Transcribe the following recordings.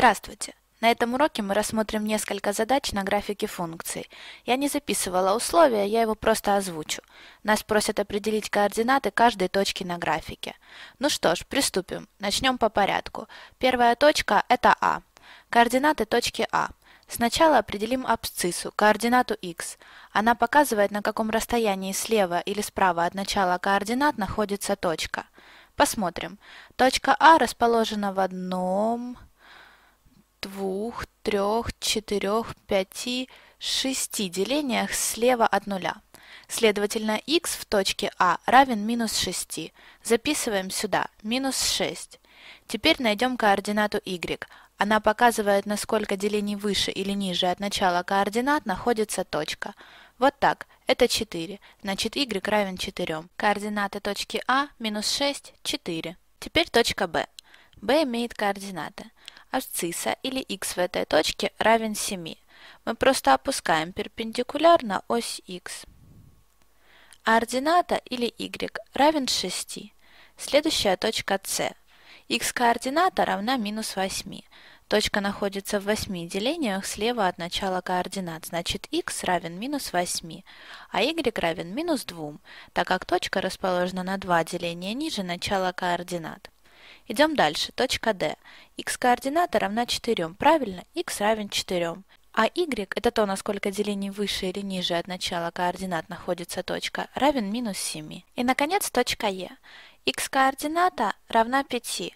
Здравствуйте! На этом уроке мы рассмотрим несколько задач на графике функции. Я не записывала условия, я его просто озвучу. Нас просят определить координаты каждой точки на графике. Ну что ж, приступим. Начнем по порядку. Первая точка – это А. Координаты точки А. Сначала определим абсциссу, координату х. Она показывает, на каком расстоянии слева или справа от начала координат находится точка. Посмотрим. Точка А расположена в одном, двух, трех, четырех, пяти, шести делениях слева от нуля. Следовательно, x в точке А равен минус 6. Записываем сюда, минус 6. Теперь найдем координату y. Она показывает, насколько делений выше или ниже от начала координат находится точка. Вот так, это 4, значит y равен 4. Координаты точки А минус 6, 4. Теперь точка B. B имеет координаты абсцисса или x в этой точке равен 7. Мы просто опускаем перпендикуляр на ось x. А ордината или y равен 6. Следующая точка c. x координата равна минус 8. Точка находится в 8 делениях слева от начала координат, значит x равен минус 8, а y равен минус 2, так как точка расположена на 2 деления ниже начала координат. Идем дальше. Точка D. x-координата равна 4, правильно? x равен 4. А y – это то, насколько деление выше или ниже от начала координат находится точка, равен минус 7. И, наконец, точка E. x-координата равна 5.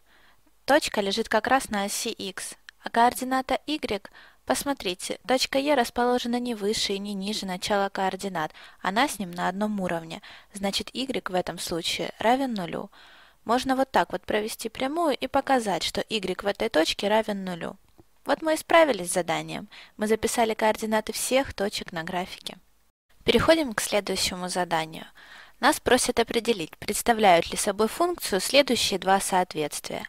Точка лежит как раз на оси x, а координата y – посмотрите, точка E расположена не выше и не ниже начала координат, она с ним на одном уровне, значит y в этом случае равен нулю. Можно вот так вот провести прямую и показать, что y в этой точке равен нулю. Вот мы и справились с заданием. Мы записали координаты всех точек на графике. Переходим к следующему заданию. Нас просят определить, представляют ли собой функцию следующие два соответствия.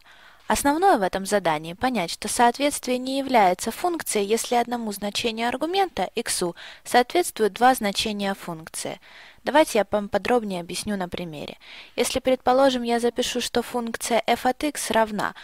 Основное в этом задании – понять, что соответствие не является функцией, если одному значению аргумента, x, соответствуют два значения функции – Давайте я вам подробнее объясню на примере. Если, предположим, я запишу, что функция f от x равна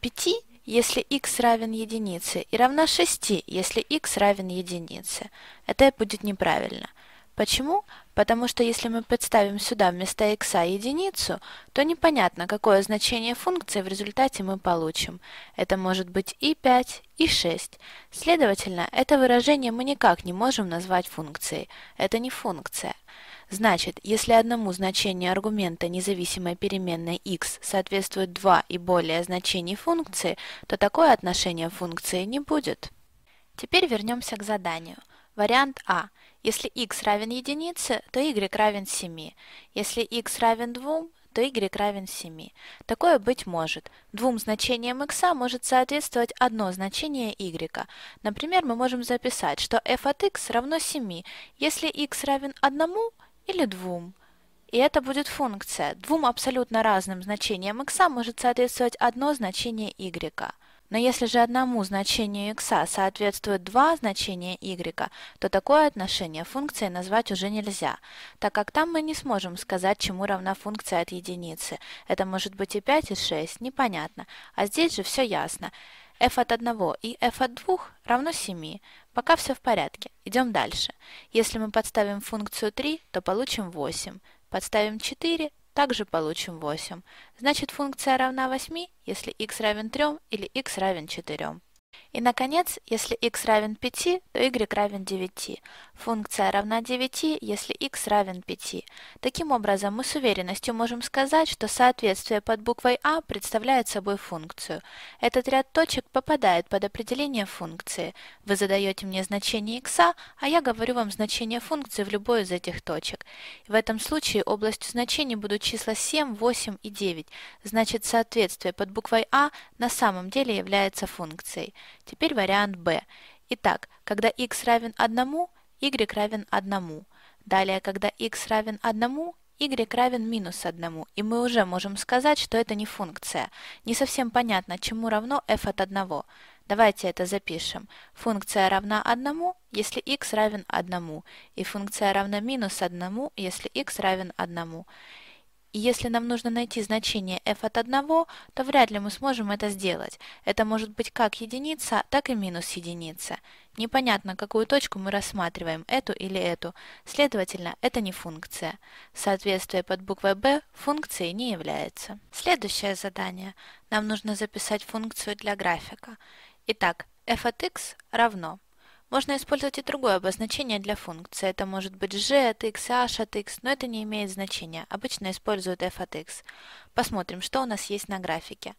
5, если x равен единице, и равна 6, если x равен единице. Это будет неправильно. Почему? Потому что если мы подставим сюда вместо x единицу, то непонятно, какое значение функции в результате мы получим. Это может быть и 5, и 6. Следовательно, это выражение мы никак не можем назвать функцией. Это не функция. Значит, если одному значению аргумента независимой переменной x соответствует два и более значений функции, то такое отношение функции не будет. Теперь вернемся к заданию. Вариант А. Если x равен единице, то y равен 7. Если x равен 2, то y равен 7. Такое быть может. Двум значениям x может соответствовать одно значение y. Например, мы можем записать, что f от x равно 7, если x равен 1 или двум. И это будет функция. Двум абсолютно разным значениям x может соответствовать одно значение y. Но если же одному значению x соответствует два значения y, то такое отношение функции назвать уже нельзя, так как там мы не сможем сказать, чему равна функция от единицы. Это может быть и 5, и 6, непонятно. А здесь же все ясно. f от 1 и f от 2 равно 7. Пока все в порядке. Идем дальше. Если мы подставим функцию 3, то получим 8. Подставим 4, также получим 8. Значит, функция равна 8, если x равен 3 или x равен 4. И, наконец, если x равен 5, то y равен 9. Функция равна 9, если x равен 5. Таким образом, мы с уверенностью можем сказать, что соответствие под буквой А представляет собой функцию. Этот ряд точек попадает под определение функции. Вы задаете мне значение x, а я говорю вам значение функции в любой из этих точек. В этом случае областью значений будут числа 7, 8 и 9. Значит, соответствие под буквой А на самом деле является функцией. Теперь вариант b. Итак, когда x равен 1, y равен 1. Далее, когда x равен 1, y равен минус 1, и мы уже можем сказать, что это не функция. Не совсем понятно, чему равно f от 1. Давайте это запишем. Функция равна 1, если x равен 1, и функция равна минус 1, если x равен 1. И если нам нужно найти значение f от 1, то вряд ли мы сможем это сделать. Это может быть как единица, так и минус единица. Непонятно, какую точку мы рассматриваем, эту или эту. Следовательно, это не функция. Соответствие под буквой b функцией не является. Следующее задание. Нам нужно записать функцию для графика. Итак, f от x равно можно использовать и другое обозначение для функции. Это может быть g от x, h от x, но это не имеет значения. Обычно используют f от x. Посмотрим, что у нас есть на графике.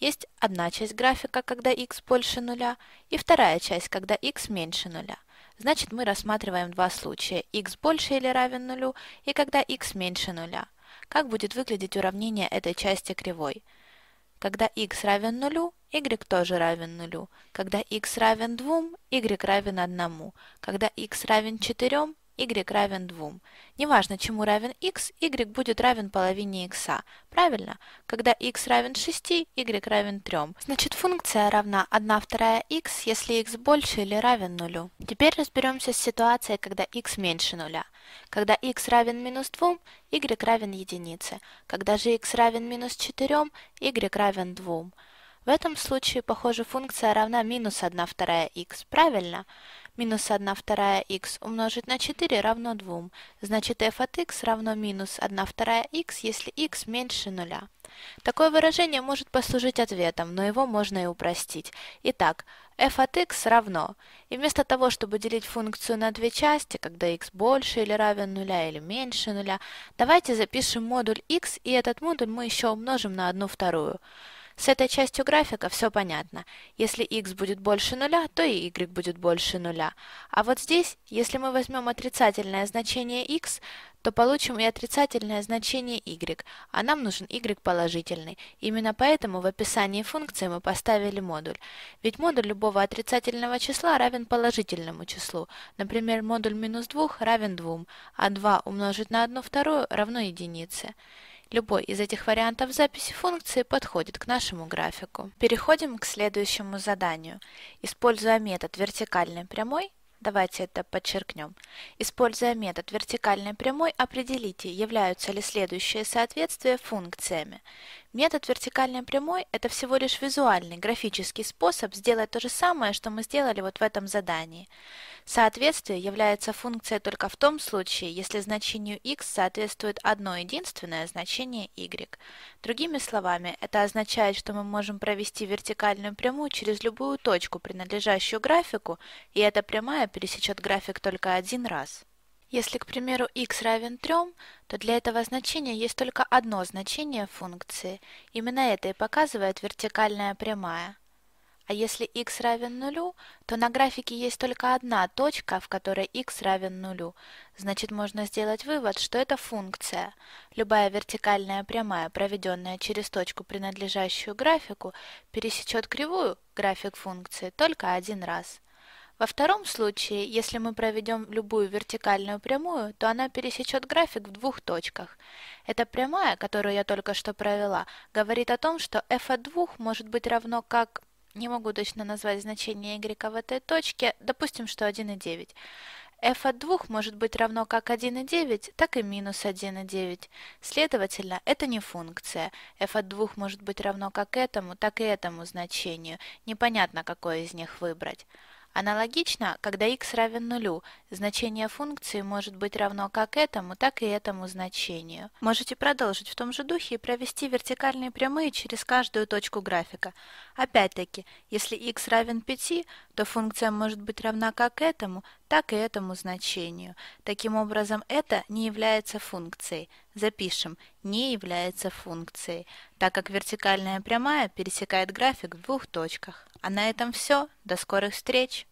Есть одна часть графика, когда x больше нуля, и вторая часть, когда x меньше нуля. Значит, мы рассматриваем два случая – x больше или равен нулю, и когда x меньше нуля. Как будет выглядеть уравнение этой части кривой? Когда x равен нулю, y тоже равен нулю. Когда x равен двум, y равен одному. Когда x равен четырем y равен 2. Неважно, чему равен x, y будет равен половине x. Правильно? Когда x равен 6, y равен 3. Значит, функция равна 1 вторая x, если x больше или равен нулю. Теперь разберемся с ситуацией, когда x меньше нуля. Когда x равен минус 2, y равен единице. Когда же x равен минус 4, y равен 2. В этом случае, похоже, функция равна минус 1 вторая x, правильно? Минус 1 вторая х умножить на 4 равно 2. Значит f от x равно минус 1 вторая х, если x меньше нуля. Такое выражение может послужить ответом, но его можно и упростить. Итак, f от x равно. И вместо того, чтобы делить функцию на две части, когда x больше или равен нуля или меньше нуля, давайте запишем модуль x, и этот модуль мы еще умножим на 1 вторую. С этой частью графика все понятно. Если x будет больше нуля, то и y будет больше нуля. А вот здесь, если мы возьмем отрицательное значение x, то получим и отрицательное значение y, а нам нужен y положительный. Именно поэтому в описании функции мы поставили модуль. Ведь модуль любого отрицательного числа равен положительному числу. Например, модуль минус 2 равен 2, а 2 умножить на 1 вторую равно единице. Любой из этих вариантов записи функции подходит к нашему графику. Переходим к следующему заданию. Используя метод вертикальной прямой, давайте это подчеркнем, используя метод вертикальной прямой, определите, являются ли следующие соответствия функциями. Метод вертикальной прямой – это всего лишь визуальный, графический способ сделать то же самое, что мы сделали вот в этом задании – Соответствие является функцией только в том случае, если значению x соответствует одно единственное значение y. Другими словами, это означает, что мы можем провести вертикальную прямую через любую точку, принадлежащую графику, и эта прямая пересечет график только один раз. Если, к примеру, x равен 3, то для этого значения есть только одно значение функции. Именно это и показывает вертикальная прямая. А если x равен нулю, то на графике есть только одна точка, в которой x равен нулю. Значит, можно сделать вывод, что это функция. Любая вертикальная прямая, проведенная через точку, принадлежащую графику, пересечет кривую, график функции, только один раз. Во втором случае, если мы проведем любую вертикальную прямую, то она пересечет график в двух точках. Эта прямая, которую я только что провела, говорит о том, что f от 2 может быть равно как не могу точно назвать значение y в этой точке, допустим, что 1,9. f от 2 может быть равно как 1,9, так и минус 1,9. Следовательно, это не функция. f от 2 может быть равно как этому, так и этому значению. Непонятно, какое из них выбрать. Аналогично, когда x равен нулю, значение функции может быть равно как этому, так и этому значению. Можете продолжить в том же духе и провести вертикальные прямые через каждую точку графика. Опять-таки, если x равен 5, то функция может быть равна как этому, так и этому значению. Таким образом, это не является функцией. Запишем «не является функцией», так как вертикальная прямая пересекает график в двух точках. А на этом все. До скорых встреч!